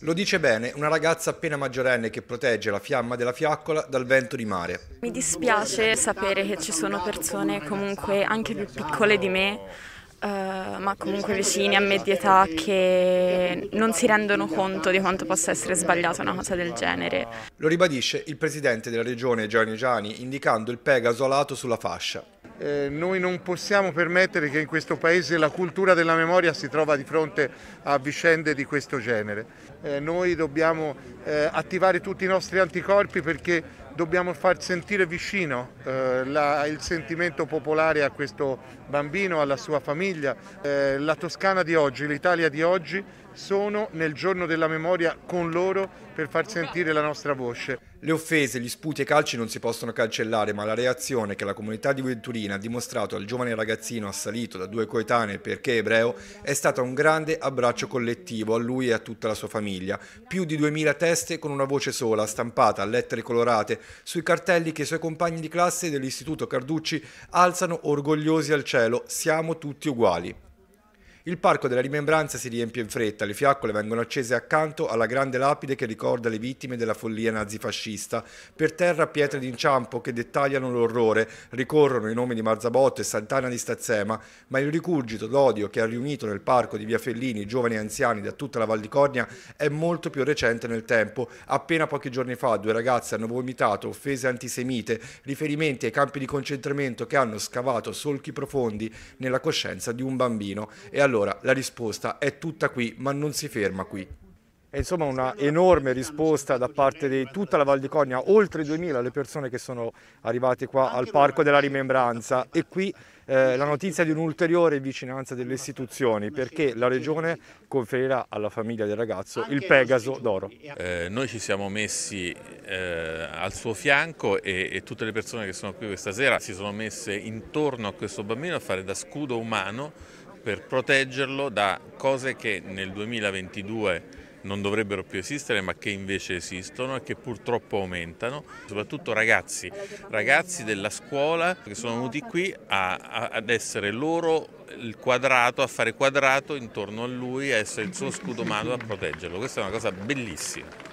Lo dice bene una ragazza appena maggiorenne che protegge la fiamma della fiaccola dal vento di mare. Mi dispiace sapere che ci sono persone comunque anche più piccole di me Uh, ma comunque vicine a media età che non si rendono conto di quanto possa essere sbagliata una cosa del genere. Lo ribadisce il presidente della regione Gianni Gianni indicando il Pegaso alato sulla fascia eh, noi non possiamo permettere che in questo Paese la cultura della memoria si trova di fronte a vicende di questo genere. Eh, noi dobbiamo eh, attivare tutti i nostri anticorpi perché dobbiamo far sentire vicino eh, la, il sentimento popolare a questo bambino, alla sua famiglia. Eh, la Toscana di oggi, l'Italia di oggi sono nel giorno della memoria con loro per far sentire la nostra voce. Le offese, gli sputi e i calci non si possono cancellare, ma la reazione che la comunità di Venturina ha dimostrato al giovane ragazzino assalito da due coetanee perché ebreo è stata un grande abbraccio collettivo a lui e a tutta la sua famiglia. Più di 2000 teste con una voce sola, stampata a lettere colorate, sui cartelli che i suoi compagni di classe dell'istituto Carducci alzano orgogliosi al cielo, siamo tutti uguali. Il parco della rimembranza si riempie in fretta, le fiaccole vengono accese accanto alla grande lapide che ricorda le vittime della follia nazifascista. Per terra pietre d'inciampo che dettagliano l'orrore, ricorrono i nomi di Marzabotto e Sant'Anna di Stazzema, ma il ricurgito d'odio che ha riunito nel parco di Via Fellini giovani e anziani da tutta la Val di Cornia è molto più recente nel tempo. Appena pochi giorni fa due ragazze hanno vomitato offese antisemite, riferimenti ai campi di concentramento che hanno scavato solchi profondi nella coscienza di un bambino. E allora allora, la risposta è tutta qui, ma non si ferma qui. È insomma una enorme risposta da parte di tutta la Val di Cogna, oltre 2000 le persone che sono arrivate qua al Parco della Rimembranza e qui eh, la notizia di un'ulteriore vicinanza delle istituzioni perché la Regione conferirà alla famiglia del ragazzo il Pegaso d'oro. Eh, noi ci siamo messi eh, al suo fianco e, e tutte le persone che sono qui questa sera si sono messe intorno a questo bambino a fare da scudo umano per proteggerlo da cose che nel 2022 non dovrebbero più esistere ma che invece esistono e che purtroppo aumentano, soprattutto ragazzi, ragazzi della scuola che sono venuti qui a, a, ad essere loro il quadrato, a fare quadrato intorno a lui, a essere il suo scudo mano, a proteggerlo. Questa è una cosa bellissima.